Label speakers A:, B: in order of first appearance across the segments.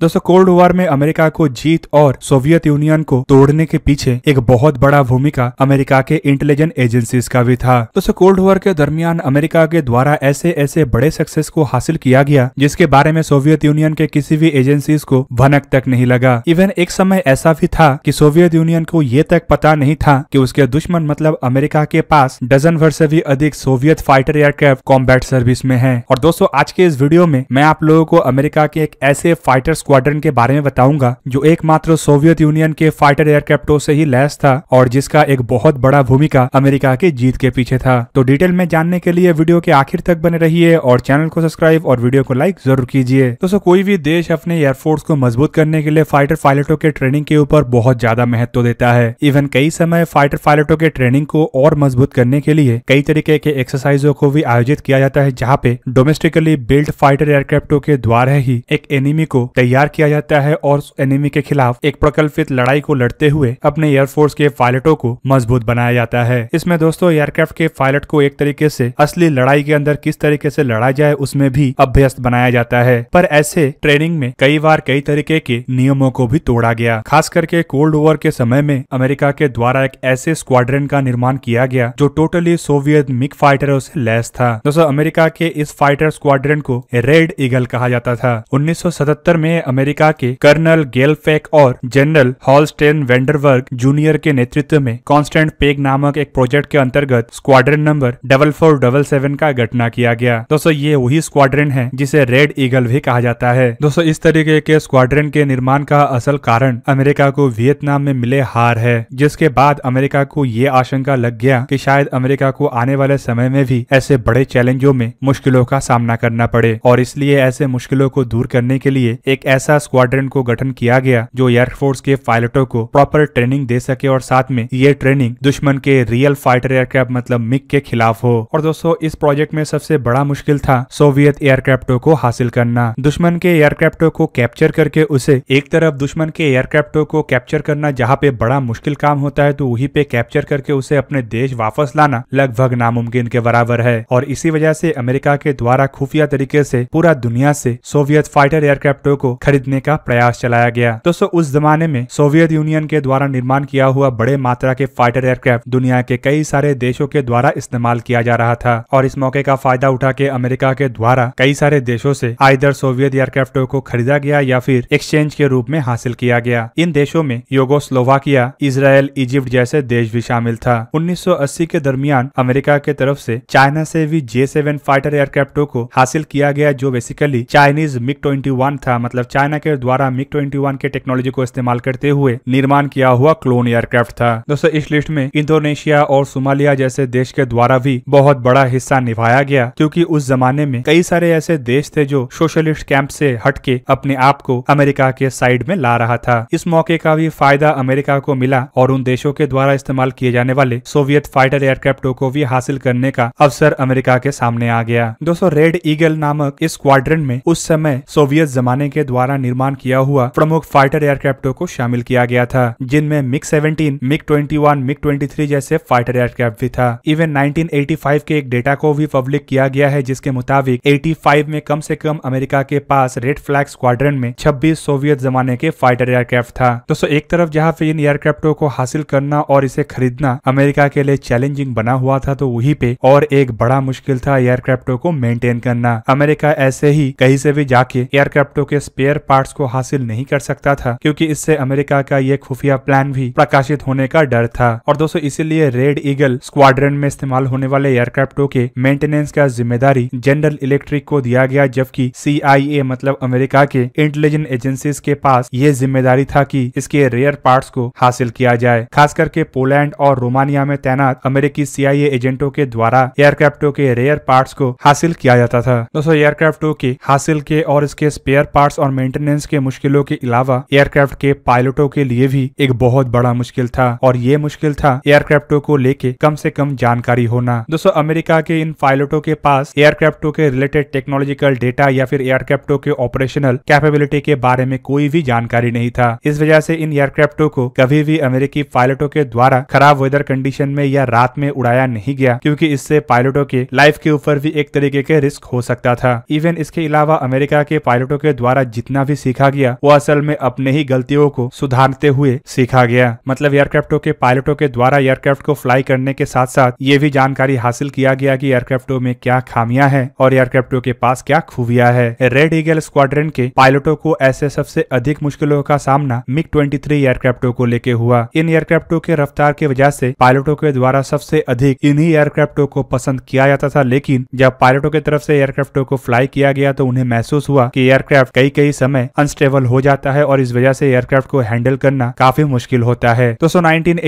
A: दोस्तों cold war में America को जीत और सोवियत यूनियन को तोड़ने के पीछे एक बहुत बड़ा भूमिका अमेरिका के इंटेलिजेंट एजेंसीज का भी था दोस्तों कोल्ड वॉर के दरमियान अमेरिका के द्वारा ऐसे ऐसे बड़े सक्सेस को हासिल किया गया जिसके बारे में सोवियत यूनियन के किसी भी एजेंसीज को भनक तक नहीं लगा इवन एक समय ऐसा भी था की सोवियत यूनियन को ये तक पता नहीं था की उसके दुश्मन मतलब अमेरिका के पास डजन भर से भी अधिक Soviet fighter aircraft combat service में है और दोस्तों आज के इस वीडियो में मैं आप लोगों को अमेरिका के एक ऐसे फाइटर स्क्वाड्रन के बारे में बताऊंगा जो एकमात्र सोवियत यूनियन के फाइटर एयरक्राफ्टों से ही लैस था और जिसका एक बहुत बड़ा भूमिका अमेरिका की जीत के पीछे था तो डिटेल में जानने के लिए वीडियो के आखिर तक बने रहिए और चैनल को सब्सक्राइब और वीडियो को लाइक जरूर कीजिए दोस्तों कोई भी देश अपने एयरफोर्स को मजबूत करने के लिए फाइटर पायलटों के ट्रेनिंग के ऊपर बहुत ज्यादा महत्व देता है इवन कई समय फाइटर पायलटों के ट्रेनिंग को और मजबूत करने के लिए कई तरीके के एक्सरसाइजों को भी आयोजित किया जाता है जहाँ पे डोमेस्टिकली बिल्ड फाइटर एयरक्राफ्टों के द्वारा ही एक एनिमी को तैयार तैयार किया जाता है और एनिमी के खिलाफ एक प्रकल्पित लड़ाई को लड़ते हुए अपने एयरफोर्स के पायलटों को मजबूत बनाया जाता है इसमें दोस्तों एयरक्राफ्ट के पायलट को एक तरीके से असली लड़ाई के अंदर किस तरीके से लड़ा जाए उसमें भी अभ्यस्त बनाया जाता है पर ऐसे ट्रेनिंग में कई बार कई तरीके के नियमों को भी तोड़ा गया खास करके कोल्ड वॉर के समय में अमेरिका के द्वारा एक ऐसे स्क्वाड्रन का निर्माण किया गया जो टोटली सोवियत मिक फाइटरों से लैस था दोस्तों अमेरिका के इस फाइटर स्क्वाड्रन को रेड ईगल कहा जाता था 1977 में अमेरिका के कर्नल गेलफेक और जनरल हॉलस्टेन वेंडरवर्ग जूनियर के नेतृत्व में कॉन्स्टेंट पेग नामक एक प्रोजेक्ट के अंतर्गत squadron number double four double seven का गठना किया गया दोस्तों ये वही स्क्वाड्रन है जिसे रेड ईगल भी कहा जाता है दोस्तों इस तरीके के स्क्वाड्रन के निर्माण का असल कारण अमेरिका को वियतनाम में मिले हार है जिसके बाद अमेरिका को ये आशंका लग गया कि शायद अमेरिका को आने वाले समय में भी ऐसे बड़े चैलेंजों में मुश्किलों का सामना करना पड़े और इसलिए ऐसे मुश्किलों को दूर करने के लिए एक ऐसा स्क्वाड्रन को गठन किया गया जो एयरफोर्स के पायलटों को प्रॉपर ट्रेनिंग दे सके और साथ में ये ट्रेनिंग दुश्मन के रियल फाइटर एयरक्राफ्ट मतलब मिक के खिलाफ हो और दोस्तों इस प्रोजेक्ट में सबसे बड़ा मुश्किल था सोवियत एयरक्राफ्टों को हासिल करना दुश्मन के एयरक्राफ्टों को कैप्चर करके उसे एक तरफ दुश्मन के एयरक्राफ्टों को कैप्चर करना जहाँ पे बड़ा मुश्किल काम होता है तो वही पे कैप्चर करके उसे अपने देश वापस लाना लगभग नामुमकिन के बराबर है और इसी वजह से अमेरिका के द्वारा खुफिया तरीके से पूरा दुनिया से सोवियत फाइटर एयरक्राफ्टों को खरीदने का प्रयास चलाया गया दोस्तों उस जमाने में सोवियत यूनियन के द्वारा निर्माण किया हुआ बड़े मात्रा के फाइटर एयरक्राफ्ट दुनिया के कई सारे देशों के द्वारा इस्तेमाल किया जा रहा था और इस मौके का फायदा उठा के अमेरिका के द्वारा कई सारे देशों से आइदर सोवियत एयरक्राफ्टों को खरीदा गया या फिर एक्सचेंज के रूप में हासिल किया गया इन देशों में योगो स्लोवाकिया इसराइल इजिप्ट जैसे देश भी शामिल था 1980 के दरमियान अमेरिका के तरफ से चाइना से भी जे फाइटर एयरक्राफ्टों को हासिल किया गया जो बेसिकली चाइनीज मिग ट्वेंटी था मतलब चाइना के द्वारा मिग ट्वेंटी के टेक्नोलॉजी को इस्तेमाल करते हुए निर्माण किया हुआ क्लोन एयरक्राफ्ट था दोस्तों इस लिस्ट में इंडोनेशिया और सोमालिया जैसे देश के द्वारा भी बहुत बड़ा हिस्सा निभाया गया क्योंकि उस जमाने में कई सारे ऐसे देश थे जो सोशलिस्ट कैंप से हटके अपने आप को अमेरिका के साइड में ला रहा था इस मौके का भी फायदा अमेरिका को मिला और उन देशों के द्वारा इस्तेमाल किए जाने वाले सोवियत फाइटर एयरक्राफ्टों को भी हासिल करने का अवसर अमेरिका के सामने आ गया दोस्तों रेड ईगल नामक इस स्क्वाड्रन में उस समय सोवियत जमाने के द्वारा द्वारा निर्माण किया हुआ प्रमुख फाइटर एयरक्राफ्टों को शामिल किया गया था जिनमें मिग 17, मिग 21, मिग 23 जैसे फाइटर एयरक्राफ्ट भी था इवन 1985 के एक डेटा को भी पब्लिक किया गया है जिसके मुताबिक 85 में कम से कम अमेरिका के पास रेड फ्लैग स्क्वाड्रन में छब्बीस सोवियत जमाने के फाइटर एयरक्राफ्ट था दोस्तों एक तरफ जहाँ पे इन एयरक्राफ्टों को हासिल करना और इसे खरीदना अमेरिका के लिए चैलेंजिंग बना हुआ था तो वही पे और एक बड़ा मुश्किल था एयरक्राफ्टों को मेंटेन करना अमेरिका ऐसे ही कहीं से भी जाके एयरक्राफ्टों के स्पेयर स्पेयर पार्ट्स को हासिल नहीं कर सकता था क्योंकि इससे अमेरिका का ये खुफिया प्लान भी प्रकाशित होने का डर था और दोस्तों इसीलिए रेड ईगल स्क्वाड्रन में इस्तेमाल होने वाले एयरक्राफ्टों के मेंटेनेंस का जिम्मेदारी जनरल इलेक्ट्रिक को दिया गया जबकि सी मतलब अमेरिका के इंटेलिजेंस एजेंसी के पास ये जिम्मेदारी था की इसके रेयर पार्ट को हासिल किया जाए खास करके पोलैंड और रोमानिया में तैनात अमेरिकी सी एजेंटों के द्वारा एयरक्राफ्टों के रेयर पार्ट को हासिल किया जाता था दोस्तों एयरक्राफ्टों के हासिल के और इसके स्पेयर पार्ट्स और मेंटेनेंस के मुश्किलों के अलावा एयरक्राफ्ट के पायलटों के लिए भी एक बहुत बड़ा मुश्किल था और ये मुश्किल था एयरक्राफ्टों को लेके कम से कम जानकारी होना दोस्तों अमेरिका के इन पायलटों के पास एयरक्राफ्टों के रिलेटेड टेक्नोलॉजिकल डेटा या फिर एयरक्राफ्टों के ऑपरेशनल कैपेबिलिटी के बारे में कोई भी जानकारी नहीं था इस वजह से इन एयरक्राफ्टों को कभी भी अमेरिकी पायलटों के द्वारा खराब वेदर कंडीशन में या रात में उड़ाया नहीं गया क्योंकि इससे पायलटों के लाइफ के ऊपर भी एक तरीके के रिस्क हो सकता था इवन इसके अलावा अमेरिका के पायलटों के द्वारा जितने जितना भी सीखा गया वो असल में अपने ही गलतियों को सुधारते हुए सीखा गया मतलब एयरक्राफ्टों के पायलटों के द्वारा एयरक्राफ्ट को फ्लाई करने के साथ साथ ये भी जानकारी हासिल किया गया कि एयरक्राफ्टों में क्या खामियां हैं और एयरक्राफ्टों के पास क्या खूबियां है रेड ईगल स्क्वाड्रन के पायलटों को ऐसे सबसे अधिक मुश्किलों का सामना मिग 23 एयरक्राफ्टों को लेके हुआ इन एयरक्राफ्टों के रफ्तार की वजह से पायलटों के द्वारा सबसे अधिक इन्हीं एयरक्राफ्टों को पसंद किया जाता था लेकिन जब पायलटों की तरफ से एयरक्राफ्टों को फ्लाई किया गया तो उन्हें महसूस हुआ कि एयरक्राफ्ट कई कई समय अनस्टेबल हो जाता है और इस वजह से एयरक्राफ्ट को हैंडल करना काफी मुश्किल होता है दोस्तों नाइनटीन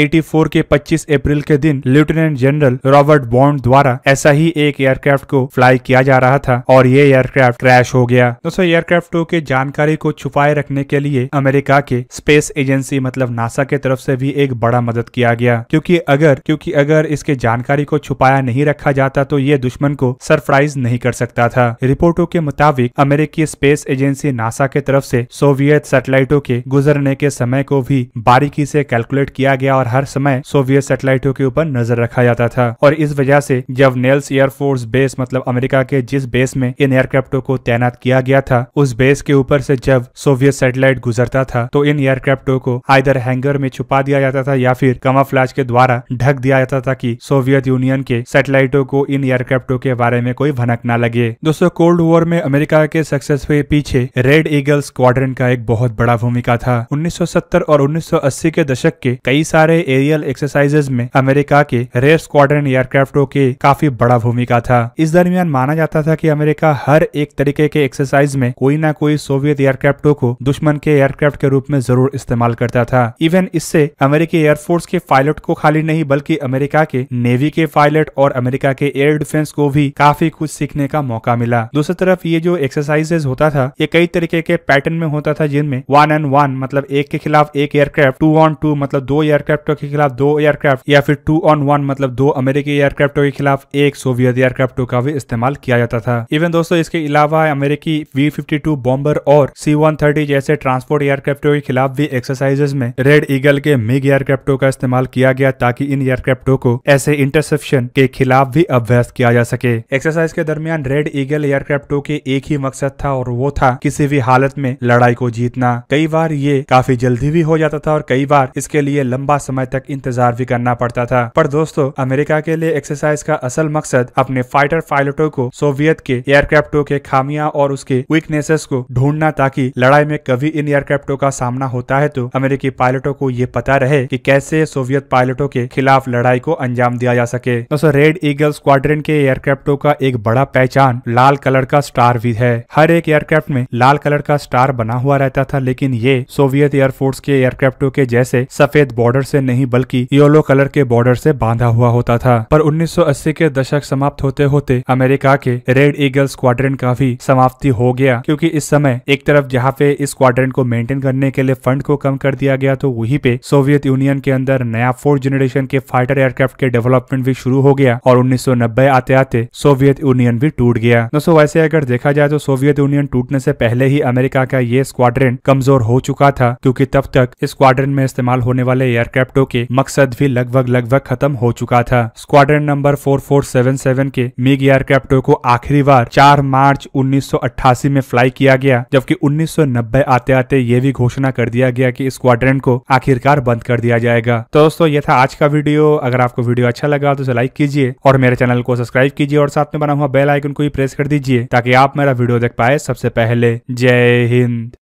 A: के पच्चीस अप्रैल के दिन लेफ्टिनेंट जनरल रॉबर्ट बॉन्ड द्वारा ऐसा ही एक एयरक्राफ्ट को फ्लाई किया जा रहा था और ये एयरक्राफ्ट क्रैश हो गया दोस्तों एयरक्राफ्ट के जानकारी को छुपाए रखने के लिए अमेरिका के स्पेस एजेंसी मतलब नासा के तरफ से भी एक बड़ा मदद किया गया क्योंकि अगर क्योंकि अगर इसके जानकारी को छुपाया नहीं रखा जाता तो ये दुश्मन को सरप्राइज नहीं कर सकता था रिपोर्टों के मुताबिक अमेरिकी स्पेस एजेंसी नासा नासा के तरफ से सोवियत सैटेलाइटों के गुजरने के समय को भी बारीकी से कैलकुलेट किया गया और हर समय सोवियत सैटेलाइटों के ऊपर नजर रखा जाता था और इस वजह से जब नेल्स एयरफोर्स बेस मतलब अमेरिका के जिस बेस में इन एयरक्राफ्टों को तैनात किया गया था उस बेस के ऊपर से जब सोवियत सैटेलाइट गुजरता था तो इन एयरक्राफ्टों को आइधर हैंगर में छुपा दिया जाता था या फिर कमाफ्लाज के द्वारा ढक दिया जाता था कि सोवियत यूनियन के सैटेलाइटों को इन एयरक्राफ्टों के बारे में कोई भनक न लगे दोस्तों कोल्ड वॉर में अमेरिका के सक्सेस के पीछे रेड ईगल स्क्वाड्रन का एक बहुत बड़ा भूमिका था 1970 और 1980 के दशक के कई सारे एरियल एक्सरसाइजेज में अमेरिका के रेड स्क्वाड्रन एयरक्राफ्टों के काफी बड़ा भूमिका था इस दरमियान माना जाता था की अमेरिका हर एक तरीके के एक्सरसाइज में कोई ना कोई सोवियत एयरक्राफ्टों को दुश्मन के एयरक्राफ्ट के रूप में जरूर इस्तेमाल करता था इवन इससे अमेरिकी एयरफोर्स के पायलट को खाली नहीं बल्कि अमेरिका के नेवी के पायलट और अमेरिका के एयर डिफेंस को भी काफी कुछ सीखने का मौका मिला दूसरी तरफ ये जो एक्सरसाइजेज होता था ये कई तरीके नीचे के पैटर्न में होता था जिनमें वन एंड वन मतलब एक के खिलाफ एक एयरक्राफ्ट टू ऑन टू मतलब दो एयरक्राफ्टों के खिलाफ दो एयरक्राफ्ट या फिर टू ऑन वन मतलब दो अमेरिकी एयरक्राफ्टों के खिलाफ एक सोवियत एयरक्राफ्टों का भी इस्तेमाल किया जाता था इवन दोस्तों इसके अलावा अमेरिकी वी टू बॉम्बर और सी वन थर्टी जैसे ट्रांसपोर्ट एयरक्राफ्टों के खिलाफ भी एक्सरसाइजेज में रेड ईगल के मिग एयरक्राफ्टों का इस्तेमाल किया गया ताकि इन एयरक्राफ्टों को ऐसे इंटरसेप्शन के खिलाफ भी अभ्यास किया जा सके एक्सरसाइज के दरमियान रेड ईगल एयरक्राफ्टों के एक ही मकसद था और वो था किसी भी हालत में लड़ाई को जीतना कई बार ये काफी जल्दी भी हो जाता था और कई बार इसके लिए लंबा समय तक इंतजार भी करना पड़ता था पर दोस्तों अमेरिका के लिए एक्सरसाइज का असल मकसद अपने फाइटर पायलटों को सोवियत के एयरक्राफ्टों के खामिया और उसके वीकनेसेस को ढूंढना ताकि लड़ाई में कभी इन एयरक्राफ्टों का सामना होता है तो अमेरिकी पायलटों को ये पता रहे की कैसे सोवियत पायलटों के खिलाफ लड़ाई को अंजाम दिया जा सके दोस्तों रेड ईगल स्क्वाड्रन के एयरक्राफ्टों का एक बड़ा पहचान लाल कलर का स्टार भी है हर एक एयरक्राफ्ट में लाल कलर का स्टार बना हुआ रहता था लेकिन ये सोवियत एयरफोर्स के एयरक्राफ्टों के जैसे सफेद बॉर्डर से नहीं बल्कि येलो कलर के बॉर्डर से बांधा हुआ होता था पर 1980 के दशक समाप्त होते होते अमेरिका के रेड ईगल स्क्वाड्रन का भी समाप्ति हो गया क्योंकि इस समय एक तरफ जहाँ पे इस स्क्वाड्रन को मेंटेन करने के लिए फंड को कम कर दिया गया तो वहीं पे सोवियत यूनियन के अंदर नया फोर्थ जनरेशन के फाइटर एयरक्राफ्ट के डेवलपमेंट भी शुरू हो गया और उन्नीस आते आते सोवियत यूनियन भी टूट गया दोस्तों वैसे अगर देखा जाए तो सोवियत यूनियन टूटने से पहले ही ही अमेरिका का ये स्क्वाड्रन कमजोर हो चुका था क्योंकि तब तक इस स्क्वाड्रन में इस्तेमाल होने वाले एयरक्राफ्टों के मकसद भी लगभग लगभग खत्म हो चुका था स्क्वाड्रन नंबर 4477 के मिग एयरक्राफ्टों को आखिरी बार 4 मार्च 1988 में फ्लाई किया गया जबकि 1990 आते आते ये भी घोषणा कर दिया गया की स्क्वाड्रन को आखिरकार बंद कर दिया जाएगा तो दोस्तों ये था आज का वीडियो अगर आपको वीडियो अच्छा लगा तो लाइक कीजिए और मेरे चैनल को सब्सक्राइब कीजिए और साथ में बना हुआ बेल आइकन को भी प्रेस कर दीजिए ताकि आप मेरा वीडियो देख पाए सबसे पहले जय Jai Hind.